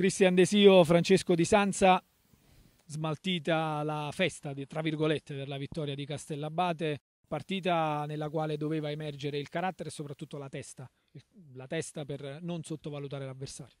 Cristian Desio, Francesco Di Sanza, smaltita la festa, tra virgolette, per la vittoria di Castellabate, partita nella quale doveva emergere il carattere e soprattutto la testa, la testa per non sottovalutare l'avversario.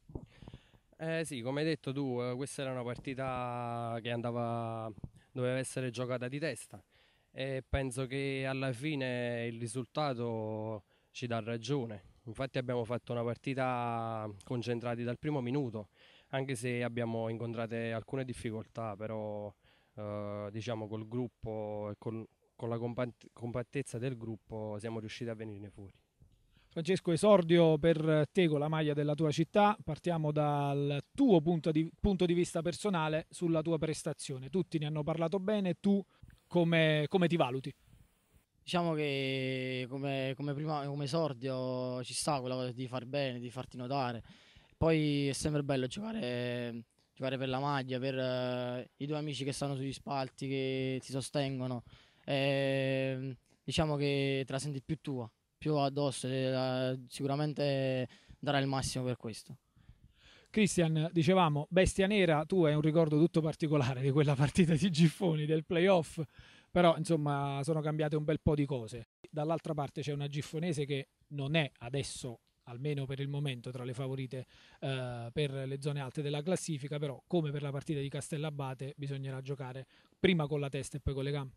Eh sì, come hai detto tu, eh, questa era una partita che andava, doveva essere giocata di testa e penso che alla fine il risultato ci dà ragione. Infatti abbiamo fatto una partita concentrati dal primo minuto, anche se abbiamo incontrato alcune difficoltà, però eh, diciamo col gruppo e con, con la compattezza del gruppo siamo riusciti a venirne fuori. Francesco Esordio per te con la maglia della tua città, partiamo dal tuo punto di, punto di vista personale sulla tua prestazione. Tutti ne hanno parlato bene, tu come, come ti valuti? Diciamo che come, come, prima, come esordio ci sta quella cosa di far bene, di farti notare. Poi è sempre bello giocare, giocare per la maglia, per eh, i due amici che stanno sugli spalti, che ti sostengono. E, ehm, diciamo che te la senti più tua, più addosso. La, eh, sicuramente darai il massimo per questo. Cristian, dicevamo, Bestia Nera, tu hai un ricordo tutto particolare di quella partita di Giffoni, del playoff. Però, insomma, sono cambiate un bel po' di cose. Dall'altra parte c'è una Giffonese che non è adesso almeno per il momento tra le favorite eh, per le zone alte della classifica, però come per la partita di Castellabate bisognerà giocare prima con la testa e poi con le gambe.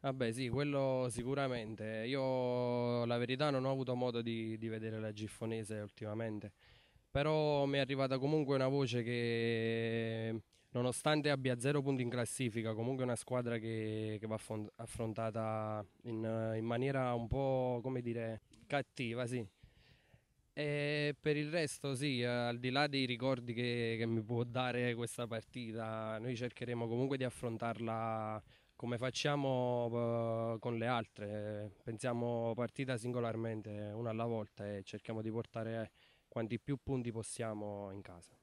Vabbè sì, quello sicuramente. Io la verità non ho avuto modo di, di vedere la Giffonese ultimamente, però mi è arrivata comunque una voce che nonostante abbia zero punti in classifica, comunque è una squadra che, che va affrontata in, in, maniera un po', come dire, cattiva, sì. E per il resto sì, al di là dei ricordi che, che mi può dare questa partita, noi cercheremo comunque di affrontarla come facciamo eh, con le altre, pensiamo partita singolarmente, una alla volta e cerchiamo di portare quanti più punti possiamo in casa.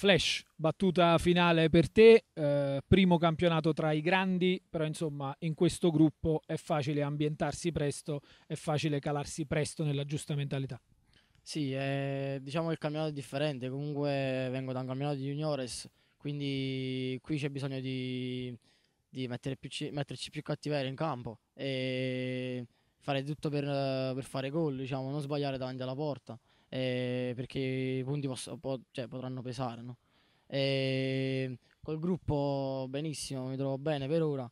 Flash, battuta finale per te, eh, primo campionato tra i grandi, però insomma in questo gruppo è facile ambientarsi presto, è facile calarsi presto nella giusta mentalità. Sì, eh, diciamo che il campionato è differente, comunque vengo da un campionato di juniores, quindi qui c'è bisogno di, di più, metterci più cattiveria in campo e fare tutto per, per fare gol, diciamo, non sbagliare davanti alla porta eh, perché i punti posso, po- cioè, potranno pesare. No? E ehm, col gruppo benissimo, mi trovo bene per ora.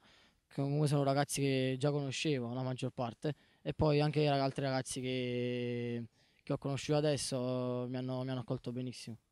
Comunque sono ragazzi che già conoscevo la maggior parte e poi anche altri ragazzi che, che ho conosciuto adesso mi hanno, mi hanno accolto benissimo.